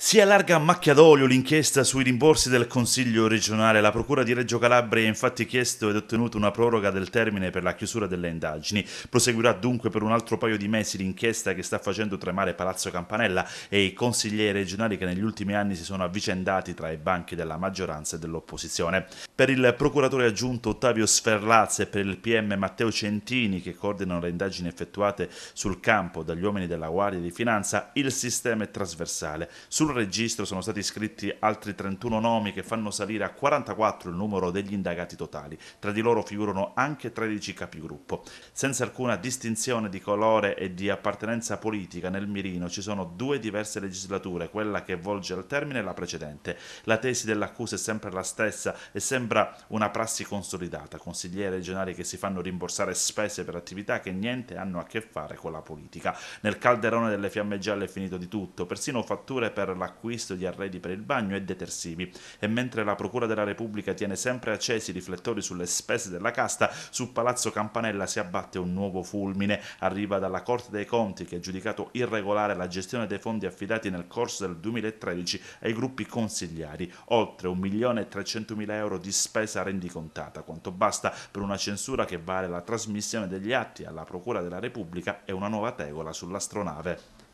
Si allarga a macchia d'olio l'inchiesta sui rimborsi del Consiglio regionale. La Procura di Reggio Calabria ha infatti chiesto ed ottenuto una proroga del termine per la chiusura delle indagini. Proseguirà dunque per un altro paio di mesi l'inchiesta che sta facendo tremare Palazzo Campanella e i consiglieri regionali che negli ultimi anni si sono avvicendati tra i banchi della maggioranza e dell'opposizione. Per il procuratore aggiunto Ottavio Sferlazza e per il PM Matteo Centini, che coordinano le indagini effettuate sul campo dagli uomini della Guardia di Finanza, il sistema è trasversale. Sul sul registro sono stati iscritti altri 31 nomi che fanno salire a 44 il numero degli indagati totali. Tra di loro figurano anche 13 capigruppo. Senza alcuna distinzione di colore e di appartenenza politica nel mirino ci sono due diverse legislature, quella che volge al termine e la precedente. La tesi dell'accusa è sempre la stessa e sembra una prassi consolidata, consiglieri regionali che si fanno rimborsare spese per attività che niente hanno a che fare con la politica. Nel calderone delle fiamme gialle è finito di tutto, persino fatture per l'acquisto di arredi per il bagno e detersivi. E mentre la Procura della Repubblica tiene sempre accesi i riflettori sulle spese della casta, su Palazzo Campanella si abbatte un nuovo fulmine. Arriva dalla Corte dei Conti che ha giudicato irregolare la gestione dei fondi affidati nel corso del 2013 ai gruppi consigliari, oltre 1.300.000 euro di spesa rendicontata, quanto basta per una censura che vale la trasmissione degli atti alla Procura della Repubblica e una nuova tegola sull'astronave.